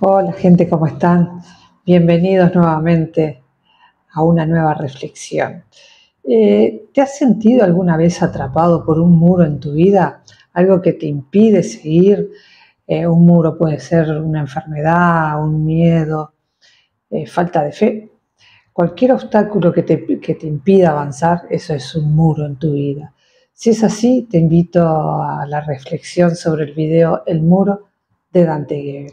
Hola gente, ¿cómo están? Bienvenidos nuevamente a una nueva reflexión. Eh, ¿Te has sentido alguna vez atrapado por un muro en tu vida? Algo que te impide seguir. Eh, un muro puede ser una enfermedad, un miedo, eh, falta de fe. Cualquier obstáculo que te, que te impida avanzar, eso es un muro en tu vida. Si es así, te invito a la reflexión sobre el video El muro de Dante Gebel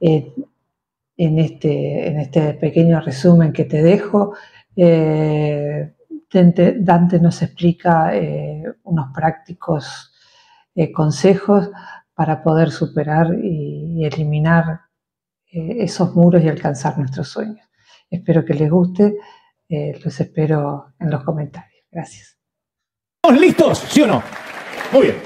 en, este, en, este, pequeño resumen que te dejo, eh, Dante, nos explica eh, unos prácticos eh, consejos para poder superar y, y eliminar esos muros y alcanzar nuestros sueños. Espero que les guste, los espero en los comentarios. Gracias. ¿Estamos listos? ¿Sí o no? Muy bien.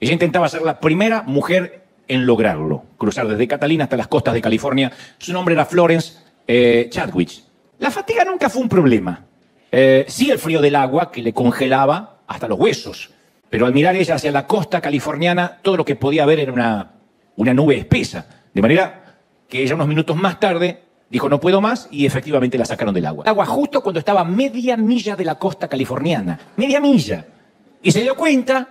Ella intentaba ser la primera mujer en lograrlo. Cruzar desde Catalina hasta las costas de California. Su nombre era Florence eh, Chadwick. La fatiga nunca fue un problema. Eh, sí el frío del agua que le congelaba hasta los huesos. Pero al mirar ella hacia la costa californiana, todo lo que podía ver era una, una nube espesa. De manera que ella unos minutos más tarde dijo no puedo más y efectivamente la sacaron del agua. Agua justo cuando estaba media milla de la costa californiana. Media milla. Y se dio cuenta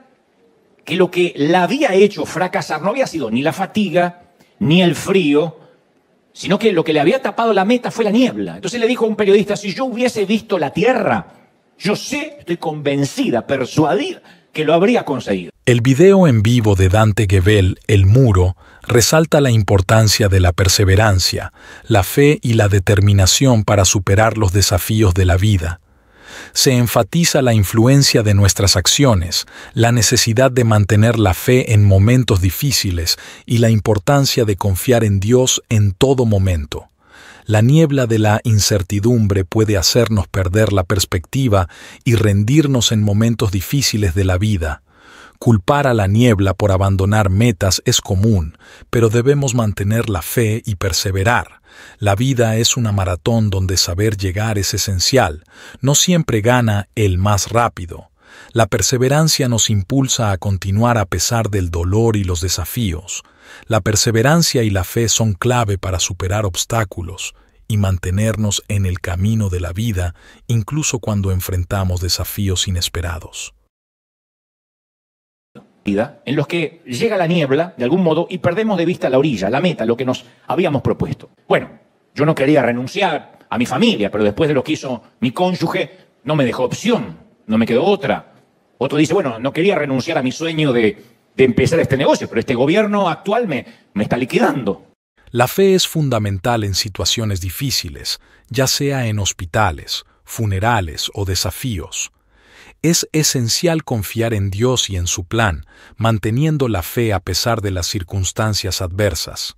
que lo que la había hecho fracasar no había sido ni la fatiga, ni el frío, sino que lo que le había tapado la meta fue la niebla. Entonces le dijo a un periodista, si yo hubiese visto la Tierra, yo sé, estoy convencida, persuadida, que lo habría conseguido. El video en vivo de Dante Gebel, El Muro, resalta la importancia de la perseverancia, la fe y la determinación para superar los desafíos de la vida se enfatiza la influencia de nuestras acciones, la necesidad de mantener la fe en momentos difíciles y la importancia de confiar en Dios en todo momento. La niebla de la incertidumbre puede hacernos perder la perspectiva y rendirnos en momentos difíciles de la vida, Culpar a la niebla por abandonar metas es común, pero debemos mantener la fe y perseverar. La vida es una maratón donde saber llegar es esencial. No siempre gana el más rápido. La perseverancia nos impulsa a continuar a pesar del dolor y los desafíos. La perseverancia y la fe son clave para superar obstáculos y mantenernos en el camino de la vida incluso cuando enfrentamos desafíos inesperados en los que llega la niebla, de algún modo, y perdemos de vista la orilla, la meta, lo que nos habíamos propuesto. Bueno, yo no quería renunciar a mi familia, pero después de lo que hizo mi cónyuge, no me dejó opción, no me quedó otra. Otro dice, bueno, no quería renunciar a mi sueño de, empezar este negocio, pero este gobierno actual me está liquidando. La fe es fundamental en situaciones difíciles, ya sea en hospitales, funerales o desafíos. Es esencial confiar en Dios y en su plan, manteniendo la fe a pesar de las circunstancias adversas.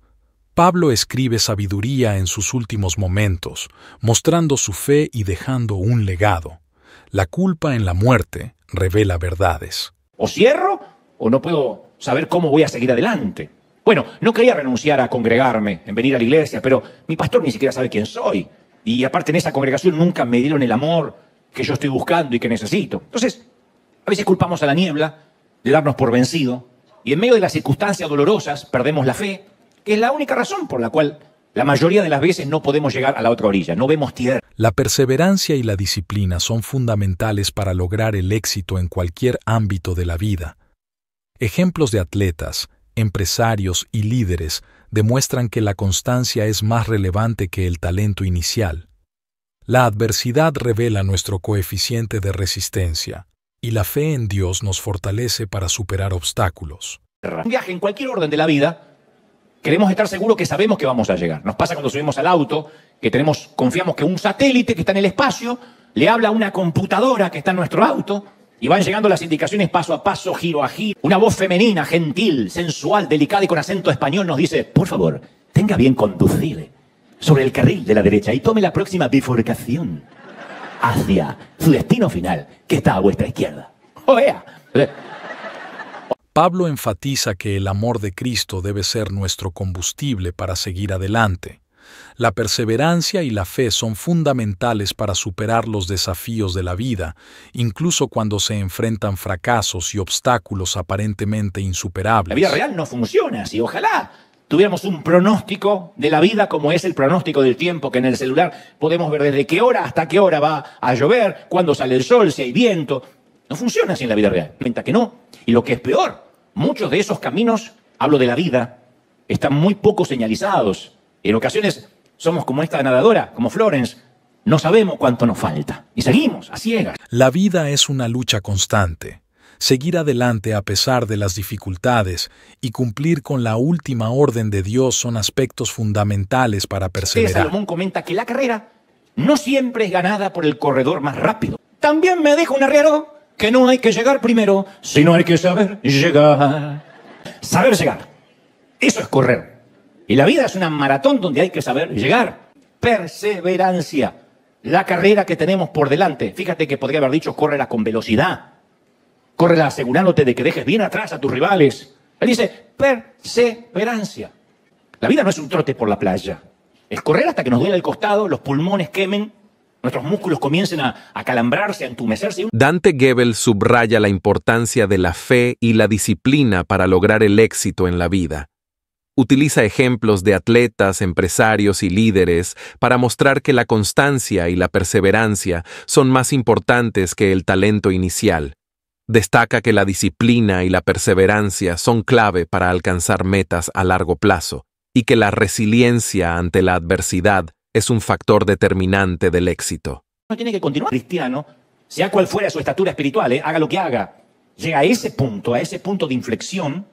Pablo escribe sabiduría en sus últimos momentos, mostrando su fe y dejando un legado. La culpa en la muerte revela verdades. O cierro o no puedo saber cómo voy a seguir adelante. Bueno, no quería renunciar a congregarme, en venir a la iglesia, pero mi pastor ni siquiera sabe quién soy. Y aparte en esa congregación nunca me dieron el amor que yo estoy buscando y que necesito. Entonces, a veces culpamos a la niebla de darnos por vencido y en medio de las circunstancias dolorosas perdemos la fe, que es la única razón por la cual la mayoría de las veces no podemos llegar a la otra orilla, no vemos tierra. La perseverancia y la disciplina son fundamentales para lograr el éxito en cualquier ámbito de la vida. Ejemplos de atletas, empresarios y líderes demuestran que la constancia es más relevante que el talento inicial. La adversidad revela nuestro coeficiente de resistencia y la fe en Dios nos fortalece para superar obstáculos. Un viaje en cualquier orden de la vida, queremos estar seguros que sabemos que vamos a llegar. Nos pasa cuando subimos al auto, que tenemos, confiamos que un satélite que está en el espacio le habla a una computadora que está en nuestro auto y van llegando las indicaciones paso a paso, giro a giro. Una voz femenina, gentil, sensual, delicada y con acento español nos dice, por favor, tenga bien conducir sobre el carril de la derecha y tome la próxima bifurcación hacia su destino final, que está a vuestra izquierda. ¡Oea! Pablo enfatiza que el amor de Cristo debe ser nuestro combustible para seguir adelante. La perseverancia y la fe son fundamentales para superar los desafíos de la vida, incluso cuando se enfrentan fracasos y obstáculos aparentemente insuperables. La vida real no funciona así, ojalá tuviéramos un pronóstico de la vida como es el pronóstico del tiempo que en el celular podemos ver desde qué hora hasta qué hora va a llover, cuándo sale el sol, si hay viento. No funciona así en la vida real. Cuenta que no. Y lo que es peor, muchos de esos caminos, hablo de la vida, están muy poco señalizados. En ocasiones somos como esta nadadora, como Florence. No sabemos cuánto nos falta. Y seguimos a ciegas. La vida es una lucha constante seguir adelante a pesar de las dificultades y cumplir con la última orden de Dios son aspectos fundamentales para perseverar. Salomón comenta que la carrera no siempre es ganada por el corredor más rápido. También me dijo un arriero que no hay que llegar primero, sino hay que saber llegar. Saber llegar. Eso es correr. Y la vida es una maratón donde hay que saber llegar. Perseverancia. La carrera que tenemos por delante. Fíjate que podría haber dicho correrla con velocidad Corre asegurándote de que dejes bien atrás a tus rivales. Él dice, perseverancia. La vida no es un trote por la playa. Es correr hasta que nos duele el costado, los pulmones quemen, nuestros músculos comiencen a, a calambrarse, a entumecerse. Dante Gebel subraya la importancia de la fe y la disciplina para lograr el éxito en la vida. Utiliza ejemplos de atletas, empresarios y líderes para mostrar que la constancia y la perseverancia son más importantes que el talento inicial. Destaca que la disciplina y la perseverancia son clave para alcanzar metas a largo plazo y que la resiliencia ante la adversidad es un factor determinante del éxito. No tiene que continuar cristiano, sea cual fuera su estatura espiritual, eh, haga lo que haga. Llega a ese punto, a ese punto de inflexión,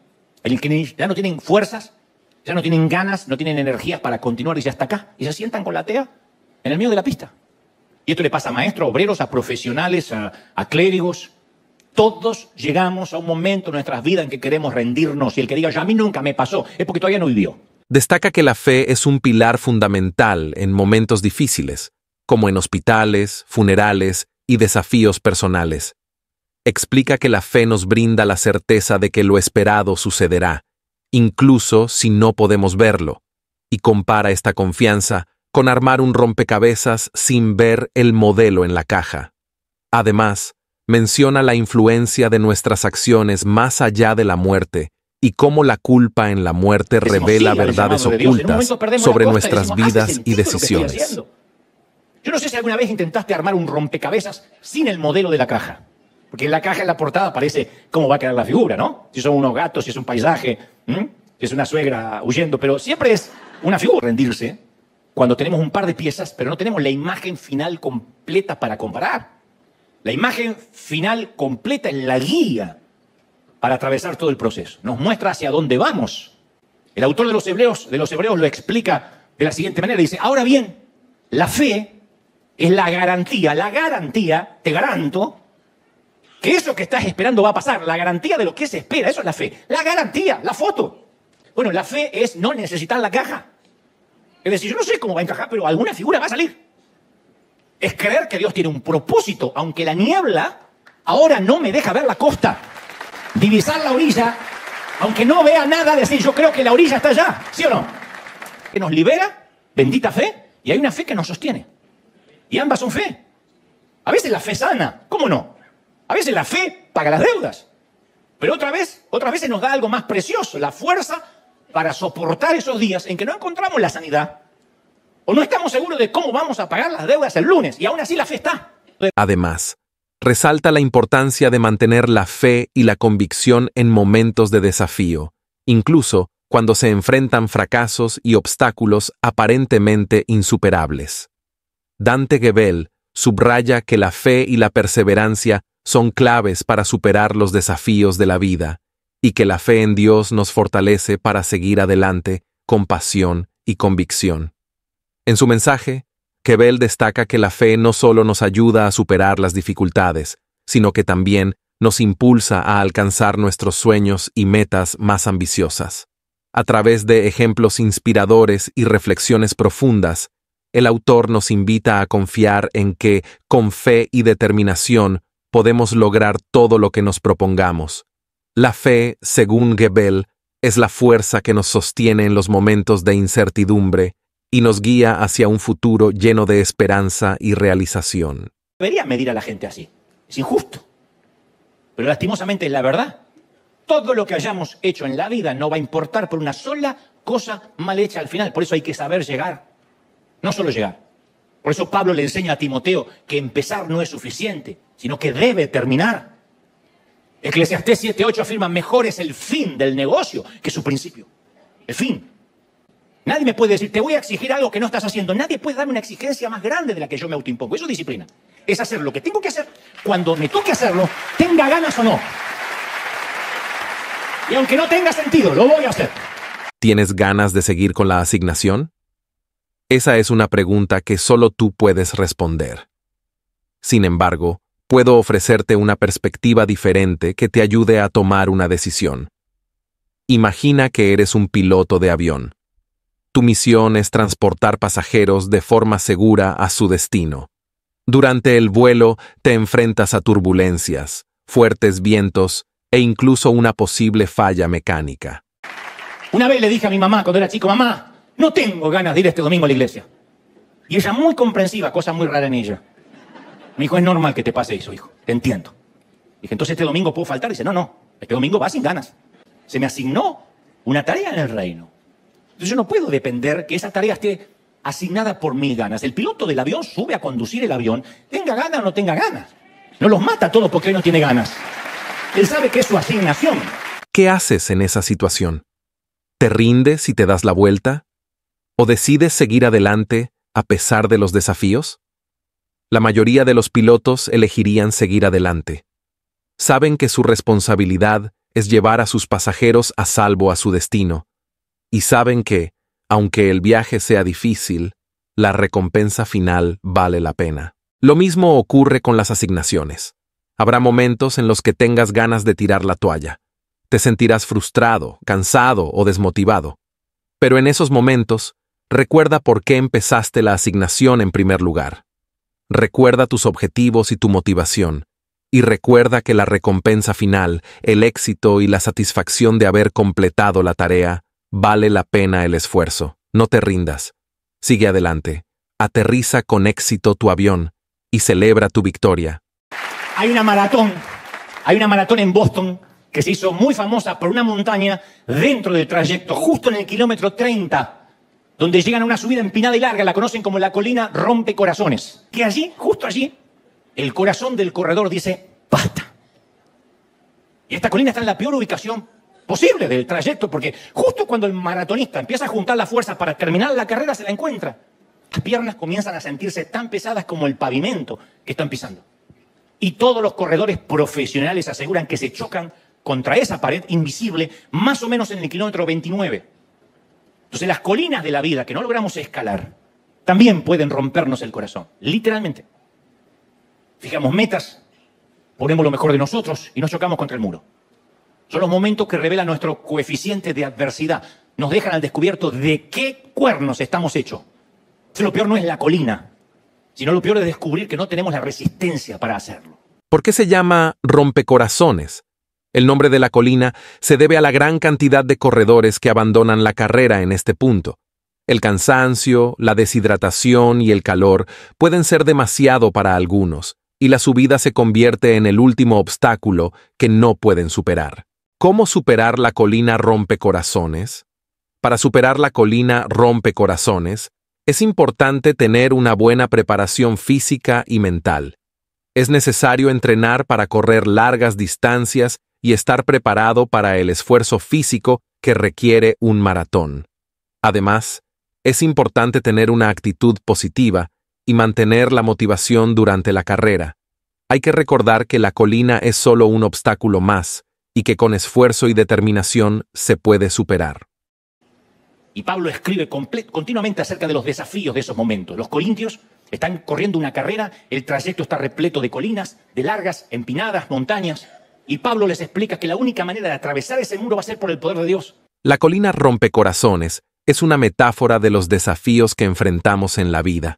en el que ya no tienen fuerzas, ya no tienen ganas, no tienen energías para continuar y ya acá. Y se sientan con la tea en el medio de la pista. Y esto le pasa a maestros, obreros, a profesionales, a clérigos, todos llegamos a un momento en nuestras vidas en que queremos rendirnos y el que diga, ya a mí nunca me pasó, es porque todavía no vivió. Destaca que la fe es un pilar fundamental en momentos difíciles, como en hospitales, funerales y desafíos personales. Explica que la fe nos brinda la certeza de que lo esperado sucederá, incluso si no podemos verlo, y compara esta confianza con armar un rompecabezas sin ver el modelo en la caja. Además, menciona la influencia de nuestras acciones más allá de la muerte y cómo la culpa en la muerte revela verdades ocultas sobre nuestras ah, este vidas y decisiones. Yo no sé si alguna vez intentaste armar un rompecabezas sin el modelo de la caja. Porque en la caja, en la portada, parece cómo va a quedar la figura, ¿no? Si son unos gatos, si es un paisaje, si es una suegra huyendo, pero siempre es una figura rendirse cuando tenemos un par de piezas, pero no tenemos la imagen final completa para comparar. La imagen final completa es la guía para atravesar todo el proceso. Nos muestra hacia dónde vamos. El autor de los Hebreos, de los hebreos lo explica de la siguiente manera. Dice, ahora bien, la fe es la garantía, la garantía, te garanto, que eso que estás esperando va a pasar, la garantía de lo que se espera, eso es la fe, la garantía, la foto. Bueno, la fe es no necesitar la caja. Es decir, yo no sé cómo va a encajar, pero alguna figura va a salir es creer que Dios tiene un propósito, aunque la niebla ahora no me deja ver la costa, divisar la orilla, aunque no vea nada, decir yo creo que la orilla está allá, ¿sí o no? Que nos libera, bendita fe, y hay una fe que nos sostiene. Y ambas son fe. A veces la fe sana, ¿cómo no? A veces la fe paga las deudas. Pero otra vez, otras veces nos da algo más precioso, la fuerza para soportar esos días en que no encontramos la sanidad, no estamos seguros de cómo vamos a pagar las deudas el lunes, y aún así la fe está. Además, resalta la importancia de mantener la fe y la convicción en momentos de desafío, incluso cuando se enfrentan fracasos y obstáculos aparentemente insuperables. Dante Gebel subraya que la fe y la perseverancia son claves para superar los desafíos de la vida, y que la fe en Dios nos fortalece para seguir adelante con pasión y convicción. En su mensaje, Gebel destaca que la fe no solo nos ayuda a superar las dificultades, sino que también nos impulsa a alcanzar nuestros sueños y metas más ambiciosas. A través de ejemplos inspiradores y reflexiones profundas, el autor nos invita a confiar en que, con fe y determinación, podemos lograr todo lo que nos propongamos. La fe, según Gebel, es la fuerza que nos sostiene en los momentos de incertidumbre y nos guía hacia un futuro lleno de esperanza y realización. Debería medir a la gente así. Es injusto. Pero lastimosamente es la verdad. Todo lo que hayamos hecho en la vida no va a importar por una sola cosa mal hecha al final. Por eso hay que saber llegar. No solo llegar. Por eso Pablo le enseña a Timoteo que empezar no es suficiente, sino que debe terminar. Eclesiastés 7.8 afirma, mejor es el fin del negocio que su principio. El fin. Nadie me puede decir, te voy a exigir algo que no estás haciendo. Nadie puede darme una exigencia más grande de la que yo me autoimpongo. Eso es disciplina. Es hacer lo que tengo que hacer cuando me toque hacerlo, tenga ganas o no. Y aunque no tenga sentido, lo voy a hacer. ¿Tienes ganas de seguir con la asignación? Esa es una pregunta que solo tú puedes responder. Sin embargo, puedo ofrecerte una perspectiva diferente que te ayude a tomar una decisión. Imagina que eres un piloto de avión tu misión es transportar pasajeros de forma segura a su destino. Durante el vuelo te enfrentas a turbulencias, fuertes vientos e incluso una posible falla mecánica. Una vez le dije a mi mamá cuando era chico, mamá, no tengo ganas de ir este domingo a la iglesia. Y ella muy comprensiva, cosa muy rara en ella. Me dijo, es normal que te pase eso, hijo, te entiendo. Dije, entonces este domingo puedo faltar. dice, no, no, este domingo va sin ganas. Se me asignó una tarea en el reino. Entonces yo no puedo depender que esa tarea esté asignada por mil ganas. El piloto del avión sube a conducir el avión, tenga ganas o no tenga ganas. No los mata a todos porque él no tiene ganas. Él sabe que es su asignación. ¿Qué haces en esa situación? ¿Te rindes y te das la vuelta? ¿O decides seguir adelante a pesar de los desafíos? La mayoría de los pilotos elegirían seguir adelante. Saben que su responsabilidad es llevar a sus pasajeros a salvo a su destino, y saben que, aunque el viaje sea difícil, la recompensa final vale la pena. Lo mismo ocurre con las asignaciones. Habrá momentos en los que tengas ganas de tirar la toalla. Te sentirás frustrado, cansado o desmotivado. Pero en esos momentos, recuerda por qué empezaste la asignación en primer lugar. Recuerda tus objetivos y tu motivación. Y recuerda que la recompensa final, el éxito y la satisfacción de haber completado la tarea Vale la pena el esfuerzo. No te rindas. Sigue adelante. Aterriza con éxito tu avión y celebra tu victoria. Hay una maratón. Hay una maratón en Boston que se hizo muy famosa por una montaña dentro del trayecto, justo en el kilómetro 30, donde llegan a una subida empinada y larga, la conocen como la colina rompe corazones Que allí, justo allí, el corazón del corredor dice, basta. Y esta colina está en la peor ubicación posible del trayecto, porque justo cuando el maratonista empieza a juntar las fuerzas para terminar la carrera, se la encuentra. Las piernas comienzan a sentirse tan pesadas como el pavimento que están pisando. Y todos los corredores profesionales aseguran que se chocan contra esa pared invisible más o menos en el kilómetro 29. Entonces las colinas de la vida que no logramos escalar también pueden rompernos el corazón, literalmente. Fijamos metas, ponemos lo mejor de nosotros y nos chocamos contra el muro. Son los momentos que revelan nuestro coeficiente de adversidad. Nos dejan al descubierto de qué cuernos estamos hechos. lo peor no es la colina, sino lo peor es descubrir que no tenemos la resistencia para hacerlo. ¿Por qué se llama rompecorazones? El nombre de la colina se debe a la gran cantidad de corredores que abandonan la carrera en este punto. El cansancio, la deshidratación y el calor pueden ser demasiado para algunos, y la subida se convierte en el último obstáculo que no pueden superar. ¿Cómo superar la colina rompe corazones. Para superar la colina rompe corazones, es importante tener una buena preparación física y mental. Es necesario entrenar para correr largas distancias y estar preparado para el esfuerzo físico que requiere un maratón. Además, es importante tener una actitud positiva y mantener la motivación durante la carrera. Hay que recordar que la colina es solo un obstáculo más, y que con esfuerzo y determinación se puede superar. Y Pablo escribe continuamente acerca de los desafíos de esos momentos. Los corintios están corriendo una carrera, el trayecto está repleto de colinas, de largas, empinadas, montañas, y Pablo les explica que la única manera de atravesar ese muro va a ser por el poder de Dios. La colina rompe corazones. es una metáfora de los desafíos que enfrentamos en la vida.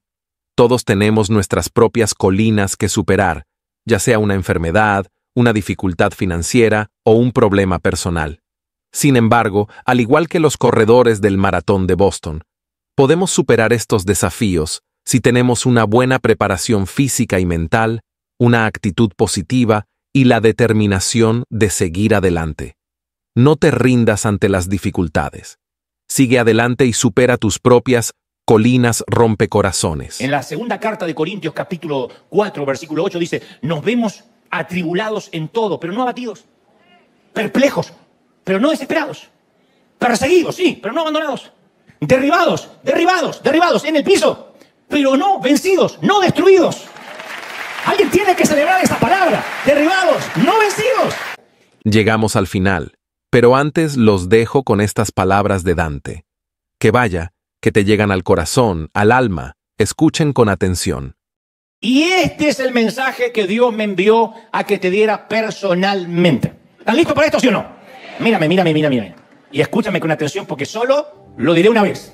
Todos tenemos nuestras propias colinas que superar, ya sea una enfermedad, una dificultad financiera o un problema personal. Sin embargo, al igual que los corredores del maratón de Boston, podemos superar estos desafíos si tenemos una buena preparación física y mental, una actitud positiva y la determinación de seguir adelante. No te rindas ante las dificultades. Sigue adelante y supera tus propias colinas rompecorazones. En la segunda carta de Corintios capítulo 4 versículo 8 dice, nos vemos atribulados en todo, pero no abatidos, perplejos, pero no desesperados, perseguidos, sí, pero no abandonados, derribados, derribados, derribados en el piso, pero no vencidos, no destruidos. Alguien tiene que celebrar esa palabra, derribados, no vencidos. Llegamos al final, pero antes los dejo con estas palabras de Dante. Que vaya, que te llegan al corazón, al alma, escuchen con atención. Y este es el mensaje que Dios me envió a que te diera personalmente. ¿Están listos para esto, sí o no? Mírame, mírame, mírame, mírame. Y escúchame con atención porque solo lo diré una vez.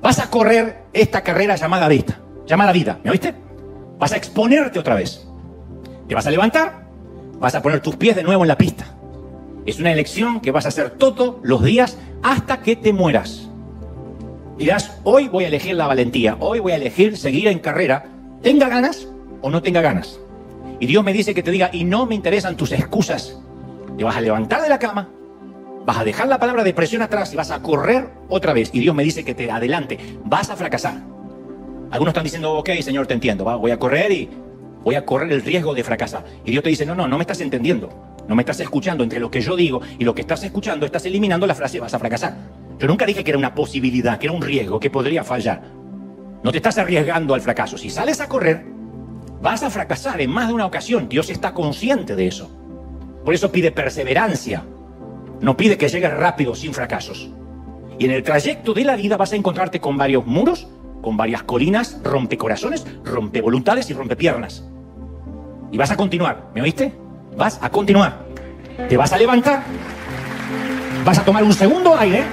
Vas a correr esta carrera llamada vida. Llamada vida, ¿me oíste? Vas a exponerte otra vez. Te vas a levantar, vas a poner tus pies de nuevo en la pista. Es una elección que vas a hacer todos los días hasta que te mueras. Dirás, hoy voy a elegir la valentía, hoy voy a elegir seguir en carrera tenga ganas o no tenga ganas, y Dios me dice que te diga, y no me interesan tus excusas, te vas a levantar de la cama, vas a dejar la palabra de presión atrás y vas a correr otra vez, y Dios me dice que te adelante, vas a fracasar. Algunos están diciendo, ok, Señor, te entiendo, voy a correr y voy a correr el riesgo de fracasar. Y Dios te dice, no, no, no me estás entendiendo, no me estás escuchando entre lo que yo digo y lo que estás escuchando, estás eliminando la frase, vas a fracasar. Yo nunca dije que era una posibilidad, que era un riesgo, que podría fallar. No te estás arriesgando al fracaso. Si sales a correr, vas a fracasar en más de una ocasión. Dios está consciente de eso. Por eso pide perseverancia. No pide que llegues rápido sin fracasos. Y en el trayecto de la vida vas a encontrarte con varios muros, con varias colinas, rompe voluntades y rompe piernas Y vas a continuar, ¿me oíste? Vas a continuar. Te vas a levantar. Vas a tomar un segundo aire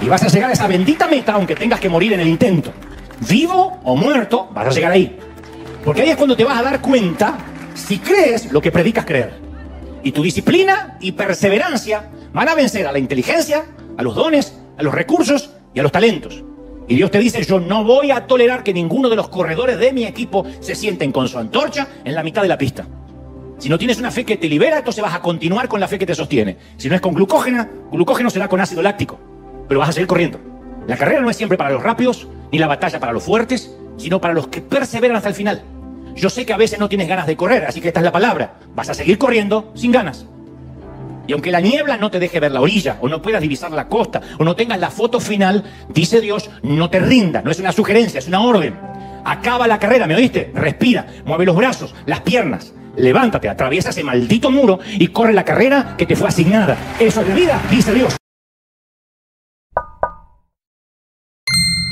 y vas a llegar a esa bendita meta aunque tengas que morir en el intento. Vivo o muerto, vas a llegar ahí. Porque ahí es cuando te vas a dar cuenta si crees lo que predicas creer. Y tu disciplina y perseverancia van a vencer a la inteligencia, a los dones, a los recursos y a los talentos. Y Dios te dice, yo no voy a tolerar que ninguno de los corredores de mi equipo se sienten con su antorcha en la mitad de la pista. Si no tienes una fe que te libera, entonces vas a continuar con la fe que te sostiene. Si no es con glucógena, glucógeno será con ácido láctico pero vas a seguir corriendo. La carrera no es siempre para los rápidos, ni la batalla para los fuertes, sino para los que perseveran hasta el final. Yo sé que a veces no tienes ganas de correr, así que esta es la palabra. Vas a seguir corriendo sin ganas. Y aunque la niebla no te deje ver la orilla, o no puedas divisar la costa, o no tengas la foto final, dice Dios, no te rinda. No es una sugerencia, es una orden. Acaba la carrera, ¿me oíste? Respira, mueve los brazos, las piernas. Levántate, atraviesa ese maldito muro y corre la carrera que te fue asignada. Eso es la vida, dice Dios. you